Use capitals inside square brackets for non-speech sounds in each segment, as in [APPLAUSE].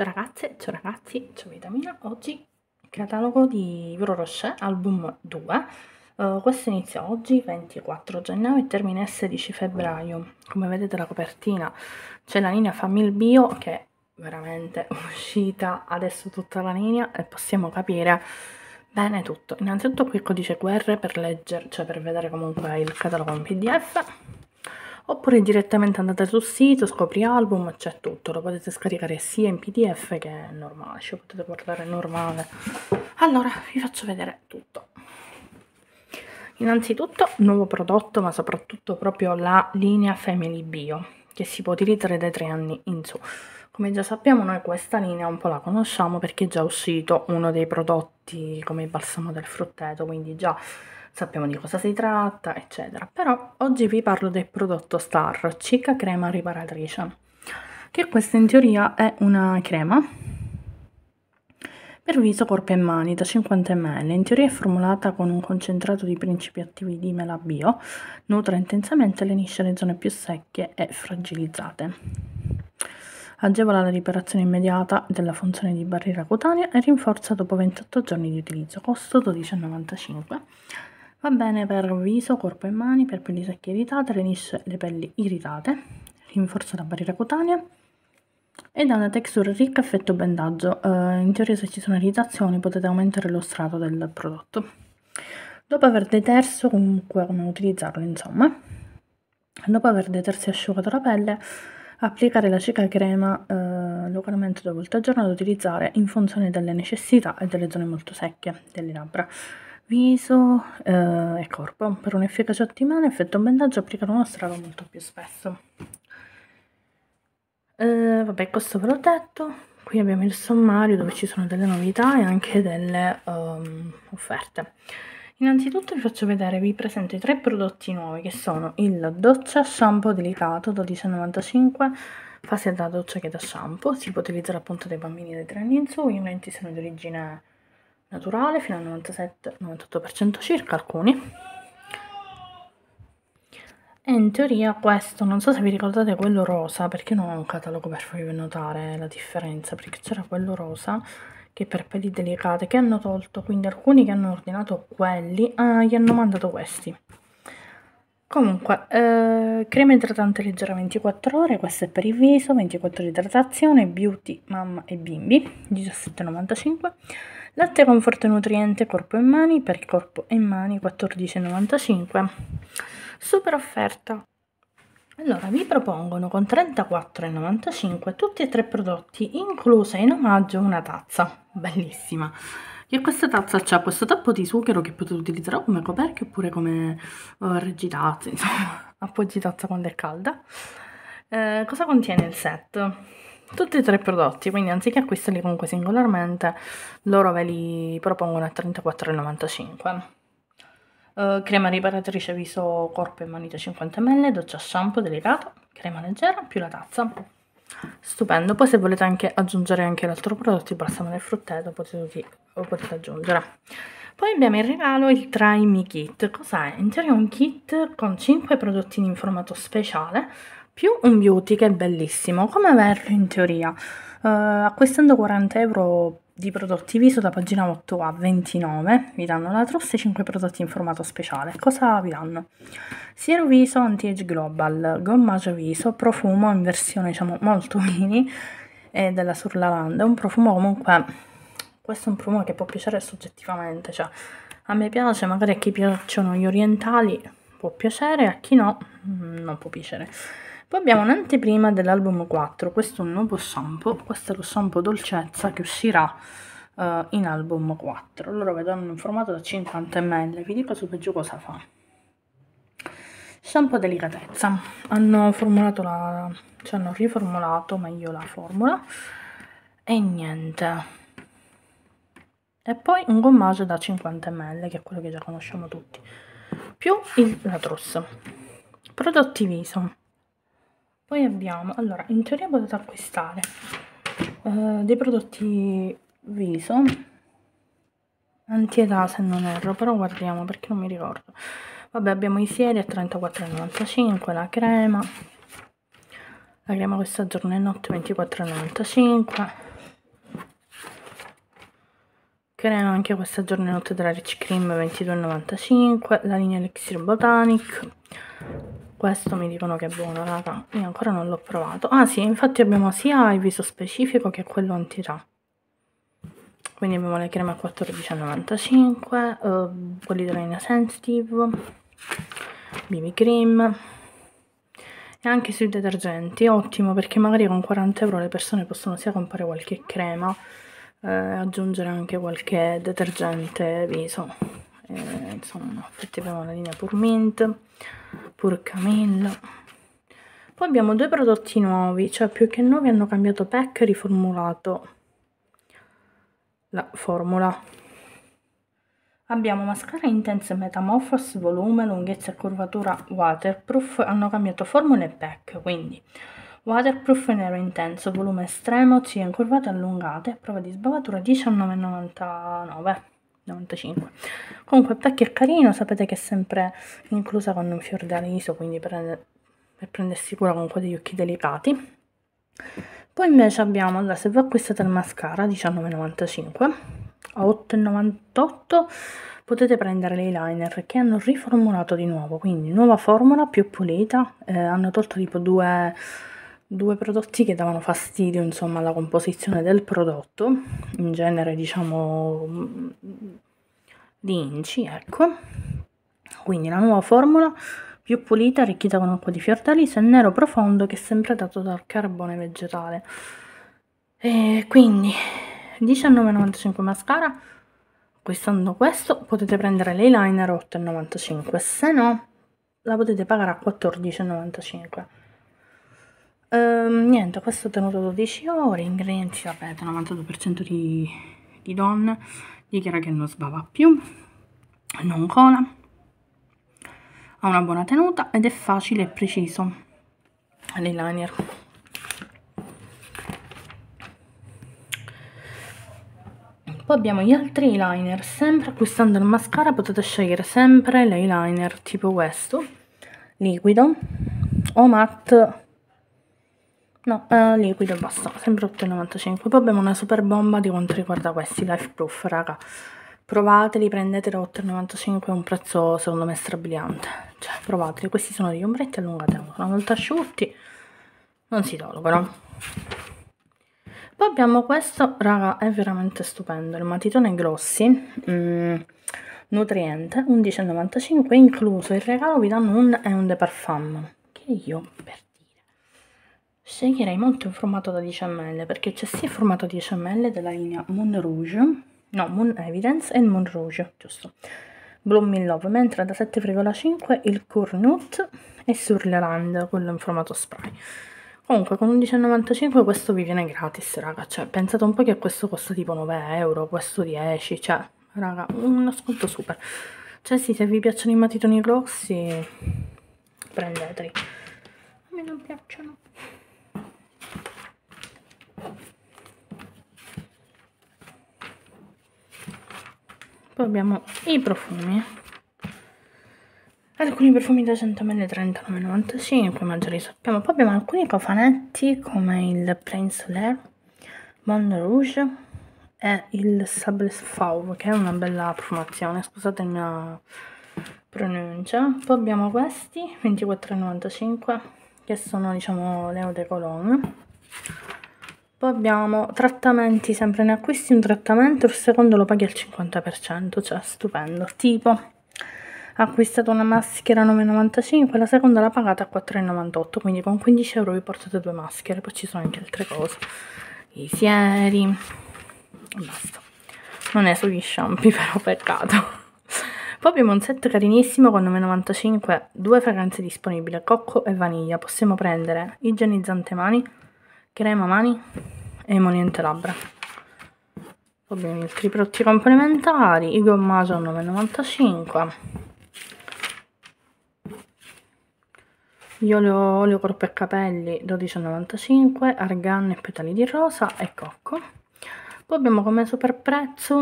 Ciao ragazze, ciao ragazzi, ciao Vitamina. Oggi catalogo di Vero Rocher album 2. Uh, eh, questo inizia oggi 24 gennaio e termina il 16 febbraio. Come vedete la copertina c'è la linea Famil Bio che è veramente [LAUGHS] uscita adesso tutta la linea e possiamo capire bene tutto. Innanzitutto qui il codice QR per leggere, cioè per vedere comunque il catalogo in PDF oppure direttamente andate sul sito, scopri album, c'è tutto, lo potete scaricare sia in pdf che normale, ci potete guardare normale. Allora, vi faccio vedere tutto. Innanzitutto, nuovo prodotto, ma soprattutto proprio la linea Family Bio, che si può utilizzare dai tre anni in su. Come già sappiamo noi questa linea un po' la conosciamo perché è già uscito uno dei prodotti come il balsamo del frutteto, quindi già sappiamo di cosa si tratta, eccetera. Però oggi vi parlo del prodotto Star, Cica Crema Riparatrice, che questa in teoria è una crema per viso, corpo e mani da 50 ml. In teoria è formulata con un concentrato di principi attivi di mela bio, nutre intensamente, e lenisce le zone più secche e fragilizzate agevola la riparazione immediata della funzione di barriera cutanea e rinforza dopo 28 giorni di utilizzo, costo 12,95. Va bene per viso, corpo e mani, per pelli secche irritate, lenisce le pelli irritate, rinforza la barriera cutanea e ha una texture ricca effetto bendaggio. Eh, in teoria se ci sono irritazioni potete aumentare lo strato del prodotto. Dopo aver deterso, comunque come utilizzarlo insomma, dopo aver deterso e asciugato la pelle, applicare la cica crema eh, localmente due volte al giorno da utilizzare in funzione delle necessità e delle zone molto secche delle labbra viso eh, e corpo. Per un efficace ottimale effetto bendaggio applicano uno strada molto più spesso. Eh, vabbè, questo ve l'ho detto. Qui abbiamo il sommario dove ci sono delle novità e anche delle um, offerte. Innanzitutto vi faccio vedere, vi presento i tre prodotti nuovi che sono il doccia shampoo delicato 12,95 fase da doccia che da shampoo, si può utilizzare appunto dai bambini dai 3 anni in su, i unenti sono di origine naturale fino al 97-98% circa alcuni. E in teoria questo, non so se vi ricordate quello rosa, perché non ho un catalogo per farvi notare la differenza, perché c'era quello rosa che per peli delicate che hanno tolto, quindi alcuni che hanno ordinato quelli, ah, gli hanno mandato questi. Comunque, eh, crema idratante leggera 24 ore, questo è per il viso, 24 ore di idratazione, beauty, mamma e bimbi, 17,95 Latte con forte nutriente corpo e mani per corpo e mani 14,95 super offerta allora vi propongono con 34,95 tutti e tre prodotti inclusa in omaggio una tazza bellissima e questa tazza ha questo tappo di sughero che potete utilizzare come coperchio oppure come oh, eh, regitazza insomma [LAUGHS] appoggitazza quando è calda eh, cosa contiene il set? tutti e tre i prodotti, quindi anziché acquistarli comunque singolarmente, loro ve li propongono a 34,95. Uh, eh, crema riparatrice viso, corpo e manito 50 ml, doccia shampoo delicato, crema leggera più la tazza. Stupendo, poi se volete anche aggiungere anche l'altro prodotto, il balsamo del frutteto, potete, lo potete aggiungere. Poi abbiamo in regalo il Try Me Kit. Cos'è? In teoria è un kit con 5 prodottini in formato speciale più un beauty che è bellissimo, come averlo in teoria. Uh, acquistando 40 euro di prodotti viso da pagina 8 a 29 vi danno la Tross e 5 prodotti in formato speciale. Cosa vi danno? Siero Viso Anti-Age Global, gommaggio Viso, profumo in versione diciamo molto [LAUGHS] mini e della Surlalande. Un profumo comunque, questo è un profumo che può piacere soggettivamente, cioè a me piace, magari a chi piacciono gli orientali può piacere, a chi no mm, non può piacere. Poi abbiamo un'anteprima dell'album 4, questo è un nuovo shampoo, questo è lo shampoo dolcezza che uscirà uh, in album 4. Loro allora, vedono in formato da 50 ml, vi dico su giù cosa fa. Shampoo delicatezza, hanno formulato la... cioè hanno riformulato meglio la formula e niente. E poi un gommaggio da 50 ml, che è quello che già conosciamo tutti, più il, la trousse. Prodotti viso poi abbiamo allora in teoria potete acquistare eh, dei prodotti viso antietà se non erro però guardiamo perché non mi ricordo vabbè abbiamo i sieri a 34,95 la crema la crema questa giorno e notte 24,95 crema anche questa giorno e notte della rich cream 22,95 la linea elixir botanic questo mi dicono che è buono raga io ancora non l'ho provato ah sì infatti abbiamo sia il viso specifico che quello antirà quindi abbiamo le creme a 14,95 eh, quelli della linea sensitive BB cream e anche sui detergenti ottimo perché magari con 40 euro le persone possono sia comprare qualche crema eh, aggiungere anche qualche detergente viso eh, insomma abbiamo la linea pur mint pur camilla poi abbiamo due prodotti nuovi cioè più che nuovi hanno cambiato pack riformulato la formula abbiamo mascara intense metamorphos volume lunghezza e curvatura waterproof hanno cambiato formula e pack quindi Waterproof nero intenso, volume estremo, C incurvate allungate, prova di sbavatura 19,99. 95 comunque il pacco è carino sapete che è sempre inclusa con un fior d'aliso quindi per, per prendersi cura comunque degli occhi delicati poi invece abbiamo allora se voi acquistate il mascara 19,95 a 8,98 potete prendere l'eyeliner che hanno riformulato di nuovo quindi nuova formula più pulita eh, hanno tolto tipo due due prodotti che davano fastidio insomma alla composizione del prodotto in genere diciamo mm, di inci ecco quindi la nuova formula più pulita arricchita con acqua di fiordaliso e nero profondo che è sempre dato dal carbone vegetale e quindi 19,95 mascara acquistando questo potete prendere l'eyeliner 8,95 se no la potete pagare a 14,95 Ehm, niente, questo ho tenuto 12 ore, ingredienti, sapete, 92% di, di donne, dichiara che non sbava più, non cola, ha una buona tenuta ed è facile e preciso l'eyeliner. Poi abbiamo gli altri eyeliner, sempre acquistando il mascara potete scegliere sempre l'eyeliner tipo questo, liquido o matte No, eh, liquido e basta, sempre 8,95. Poi abbiamo una super bomba di quanto riguarda questi life proof, raga. Provateli, prendeteli a 8,95, è un prezzo secondo me strabiliante. Cioè, provateli, questi sono degli ombretti allungati una volta asciutti non si tolgono. Poi abbiamo questo, raga, è veramente stupendo, il matitone grossi, mm, nutriente, 11,95, incluso il regalo vi danno un, è un de parfum, che io per Sceglierei molto un formato da 10 ml perché c'è sia il formato 10 ml della linea Moon Rouge, no Moon Evidence e il Moon Rouge, giusto, Bloom in Love, mentre da 7,5 il Cornut e Surlerand, quello in formato spray. Comunque con 11,95 questo vi viene gratis raga, cioè pensate un po' che questo costa tipo 9 euro, questo 10, cioè raga uno sconto super. Cioè sì, se vi piacciono i matitoni rossi prendeteli. A me non piacciono poi abbiamo i profumi alcuni profumi da 100 ml 39,95 ma già li sappiamo poi abbiamo alcuni cofanetti come il Plain Solaire Bond Rouge e il Sable Fauve che è una bella profumazione scusate la mia pronuncia poi abbiamo questi 24,95 che sono diciamo Leo de Cologne poi abbiamo trattamenti sempre ne acquisti un trattamento, il secondo lo paghi al 50%, cioè stupendo. Tipo, acquistato una maschera 9,95, la seconda l'ha pagata a 4,98, quindi con 15 euro vi portate due maschere, poi ci sono anche altre cose, i fieri e basta. Non è sugli shampoo [LAUGHS] però peccato. Poi abbiamo un set carinissimo con 9,95, due fragranze disponibili, cocco e vaniglia. Possiamo prendere igienizzante mani, crema mani e emoliente labbra. Va bene, altri prodotti complementari, i gommaso a 9,95 gli olio, olio corpo e capelli 12,95 argan e petali di rosa e cocco poi abbiamo come super prezzo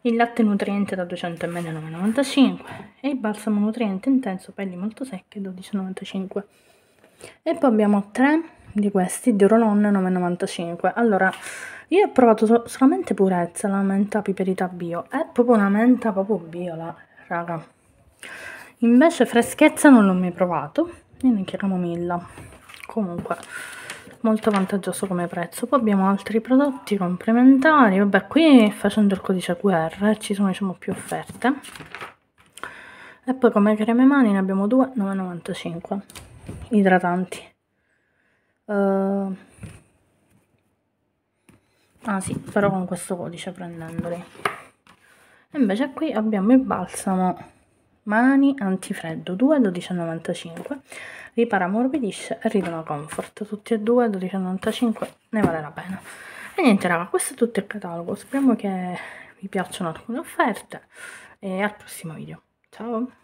il latte nutriente da 200 ml 9,95 e il balsamo nutriente intenso pelli molto secche 12,95 e poi abbiamo 3 di questi di Rolon 9,95 allora io ho provato so solamente purezza la menta piperita bio è proprio una menta proprio bio la raga invece freschezza non l'ho mai provato e neanche camomilla comunque molto vantaggioso come prezzo poi abbiamo altri prodotti complementari vabbè qui facendo il codice QR ci sono diciamo più offerte e poi come creme mani ne abbiamo due 9,95 idratanti. Uh, ah sì, però con questo codice prendendoli. E invece qui abbiamo il balsamo mani antifreddo 2 12,95 ripara morbidisce e ridono comfort tutti e due 12,95 ne vale la pena e niente raga questo è tutto il catalogo speriamo che vi piacciono alcune offerte e al prossimo video ciao